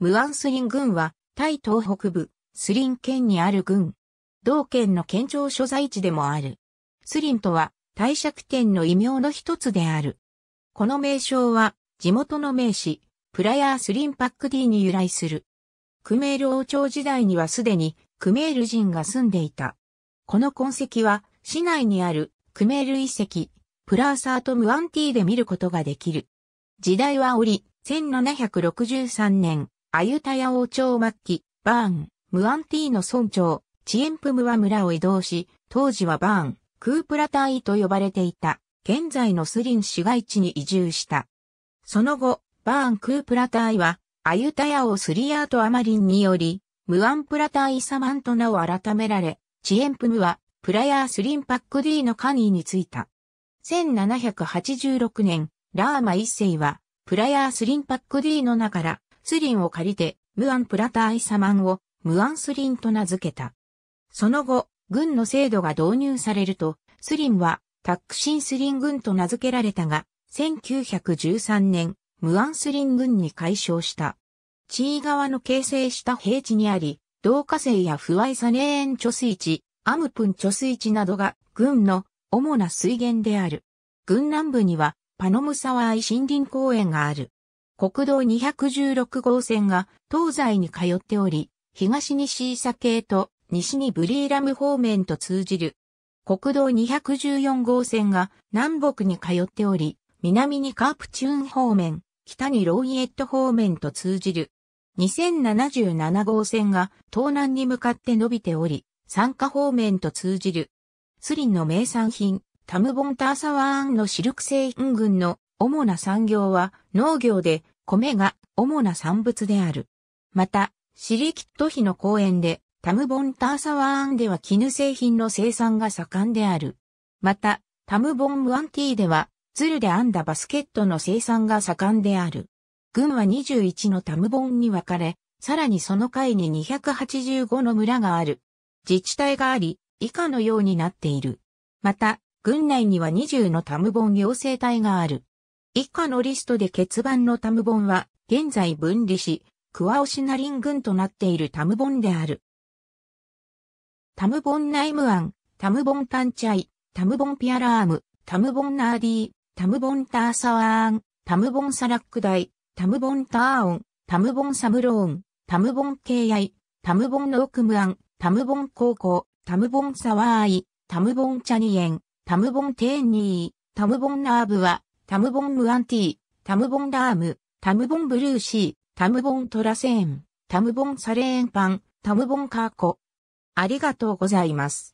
ムアンスリン郡は、タイ東北部、スリン県にある郡。同県の県庁所在地でもある。スリンとは、大釈天の異名の一つである。この名称は、地元の名士、プラヤースリンパックディに由来する。クメール王朝時代にはすでに、クメール人が住んでいた。この痕跡は、市内にある、クメール遺跡、プラーサートムアンティで見ることができる。時代は折、1763年、アユタヤ王朝末期、バーン、ムアンティーの村長、チエンプムは村を移動し、当時はバーン、クープラタイと呼ばれていた、現在のスリン市街地に移住した。その後、バーン・クープラタイは、アユタヤ王スリヤート・アマリンにより、ムアンプラタイ・サマントナを改められ、チエンプムは、プラヤー・スリンパック・ディのカニーについた。1786年、ラーマ一世は、プラヤー・スリンパック・ディの名から、スリンを借りて、ムアンプラタアイサマンをムアンスリンと名付けた。その後、軍の制度が導入されると、スリンはタックシンスリン軍と名付けられたが、1913年、ムアンスリン軍に改称した。地位側の形成した平地にあり、同化成や不愛サネーエン貯水池、アムプン貯水池などが軍の主な水源である。軍南部にはパノムサワーイ森林公園がある。国道216号線が東西に通っており、東にシーサ系と西にブリーラム方面と通じる。国道214号線が南北に通っており、南にカープチューン方面、北にローイエット方面と通じる。2077号線が東南に向かって伸びており、山下方面と通じる。スリンの名産品、タムボンターサワーンのシルク製品群の主な産業は農業で米が主な産物である。また、シリキット比の公園でタムボンターサワーンでは絹製品の生産が盛んである。また、タムボンムアンティーでは、ズルで編んだバスケットの生産が盛んである。軍は21のタムボンに分かれ、さらにその階に285の村がある。自治体があり、以下のようになっている。また、軍内には20のタムボン行政体がある。以下のリストで欠番のタムボンは、現在分離し、クワオシナリン群となっているタムボンである。タムボンナイムアン、タムボンタンチャイ、タムボンピアラーム、タムボンナーディー、タムボンターサワーン、タムボンサラックダイ、タムボンターオン、タムボンサムローン、タムボンケイアイ、タムボンノークムアン、タムボン高校、タムボンサワーイ、タムボンチャニエン、タムボンテーニー、タムボンナーブは、タムボンムアンティ、タムボンラーム、タムボンブルーシー、タムボントラセーン、タムボンサレーンパン、タムボンカーコ。ありがとうございます。